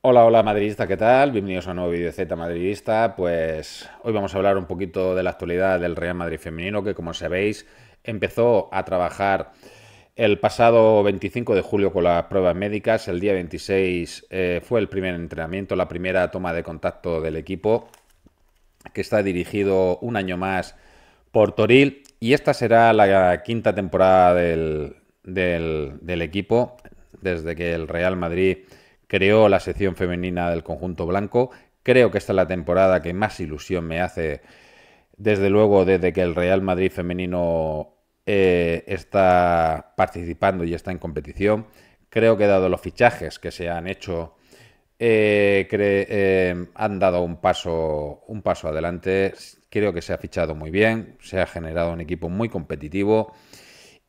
Hola, hola madridista, ¿qué tal? Bienvenidos a un nuevo vídeo de Z Madridista. Pues hoy vamos a hablar un poquito de la actualidad del Real Madrid femenino, que como sabéis empezó a trabajar el pasado 25 de julio con las pruebas médicas. El día 26 eh, fue el primer entrenamiento, la primera toma de contacto del equipo, que está dirigido un año más por Toril. Y esta será la quinta temporada del equipo, desde que el Real Madrid creó la sección femenina del conjunto blanco. Creo que esta es la temporada que más ilusión me hace, desde luego, desde que el Real Madrid femenino eh, está participando y está en competición. Creo que dado los fichajes que se han hecho, eh, eh, han dado un paso, un paso adelante. Creo que se ha fichado muy bien, se ha generado un equipo muy competitivo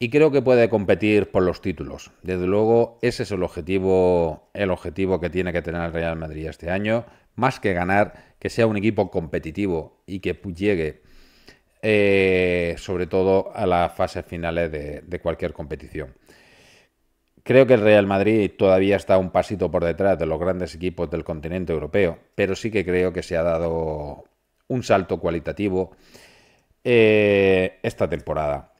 y creo que puede competir por los títulos. Desde luego, ese es el objetivo, el objetivo que tiene que tener el Real Madrid este año, más que ganar, que sea un equipo competitivo y que llegue eh, sobre todo a las fases finales de, cualquier competición. Creo que el Real Madrid todavía está un pasito por detrás de los grandes equipos del continente europeo, pero sí que creo que se ha dado un salto cualitativo eh, esta temporada.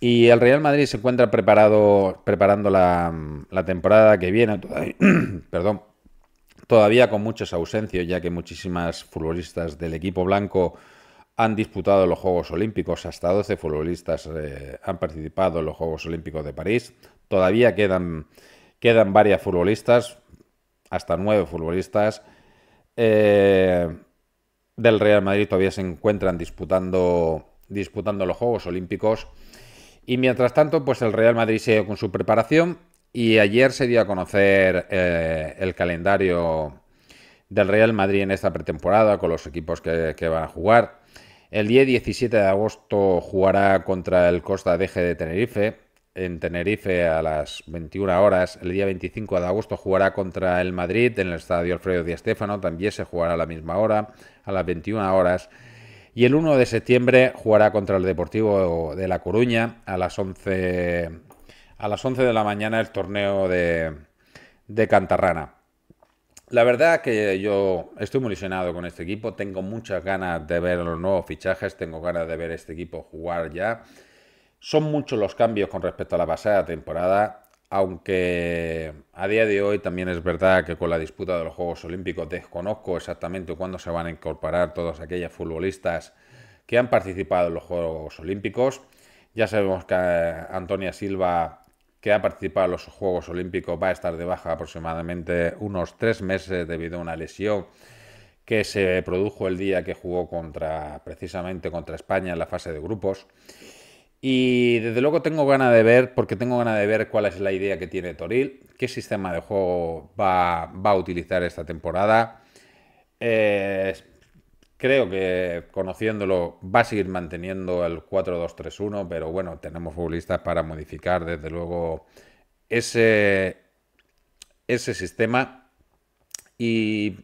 Y el Real Madrid se encuentra preparado, preparando la, temporada que viene, todavía, perdón, todavía con muchos ausencias, ya que muchísimas futbolistas del equipo blanco han disputado los Juegos Olímpicos, hasta 12 futbolistas eh, han participado en los Juegos Olímpicos de París, todavía quedan, quedan varias futbolistas, hasta nueve futbolistas eh, del Real Madrid todavía se encuentran disputando, disputando los Juegos Olímpicos y mientras tanto, pues el Real Madrid sigue con su preparación y ayer se dio a conocer eh, el calendario del Real Madrid en esta pretemporada con los equipos que, van a jugar. El día 17 de agosto jugará contra el Costa Deje de Tenerife, en Tenerife a las 21 horas. El día 25 de agosto jugará contra el Madrid en el Estadio Alfredo Di Stéfano. También se jugará a la misma hora, a las 21 horas. Y el 1 de septiembre jugará contra el Deportivo de La Coruña a las 11, a las de la mañana el torneo de, Cantarrana. La verdad que yo estoy muy ilusionado con este equipo, tengo muchas ganas de ver los nuevos fichajes, tengo ganas de ver este equipo jugar ya. Son muchos los cambios con respecto a la pasada temporada aunque a día de hoy también es verdad que con la disputa de los Juegos Olímpicos desconozco exactamente cuándo se van a incorporar todas aquellas futbolistas que han participado en los Juegos Olímpicos. Ya sabemos que eh, Antonia Silva, que ha participado en los Juegos Olímpicos, va a estar de baja aproximadamente unos tres meses debido a una lesión que se produjo el día que jugó contra, precisamente contra España en la fase de grupos. Y desde luego tengo ganas de ver, porque tengo ganas de ver cuál es la idea que tiene Toril, qué sistema de juego va, a utilizar esta temporada. Eh, creo que conociéndolo va a seguir manteniendo el 4-2-3-1, pero bueno, tenemos futbolistas para modificar desde luego ese, ese sistema. Y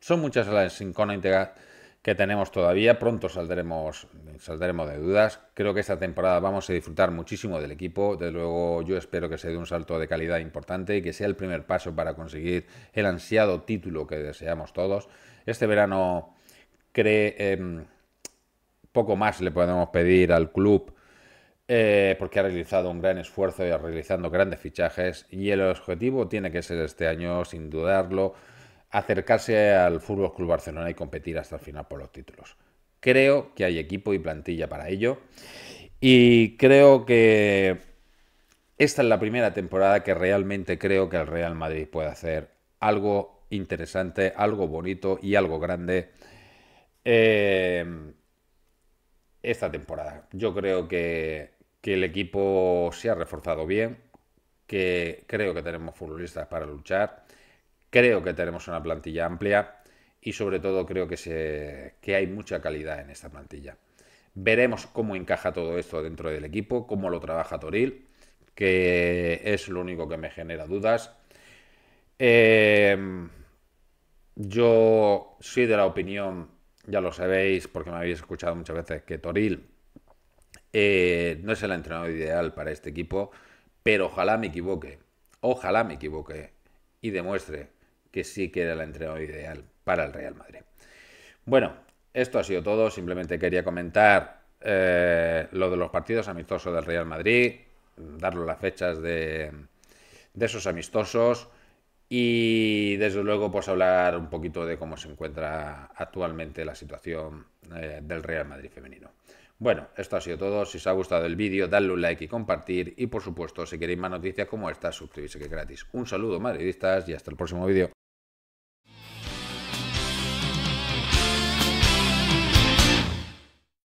son muchas las integradas que tenemos todavía. Pronto saldremos, saldremos de dudas. Creo que esta temporada vamos a disfrutar muchísimo del equipo. De luego, yo espero que se dé un salto de calidad importante y que sea el primer paso para conseguir el ansiado título que deseamos todos. Este verano, cree, em, poco más le podemos pedir al club. Eh, porque ha realizado un gran esfuerzo y ha realizado grandes fichajes y el objetivo tiene que ser este año, sin dudarlo, acercarse al Fútbol Club Barcelona y competir hasta el final por los títulos. Creo que hay equipo y plantilla para ello. Y creo que esta es la primera temporada que realmente creo que el Real Madrid puede hacer algo interesante, algo bonito y algo grande eh, esta temporada. Yo creo que, que el equipo se ha reforzado bien, que creo que tenemos futbolistas para luchar Creo que tenemos una plantilla amplia y sobre todo creo que, se, hay mucha calidad en esta plantilla. Veremos cómo encaja todo esto dentro del equipo, cómo lo trabaja Toril, que es lo único que me genera dudas. Em, yo soy de la opinión, ya lo sabéis, porque me habéis escuchado muchas veces, que Toril eh, no es el entrenador ideal para este equipo, pero ojalá me equivoque, ojalá me equivoque y demuestre que sí que era el entrenador ideal para el Real Madrid. Bueno, esto ha sido todo. Simplemente quería comentar eh, lo de los partidos amistosos del Real Madrid, darles las fechas de, esos amistosos y desde luego pues hablar un poquito de cómo se encuentra actualmente la situación eh, del Real Madrid femenino. Bueno, esto ha sido todo. Si os ha gustado el vídeo, dadle un like y compartir. Y por supuesto, si queréis más noticias como esta, suscribirse que es gratis. Un saludo madridistas y hasta el próximo vídeo.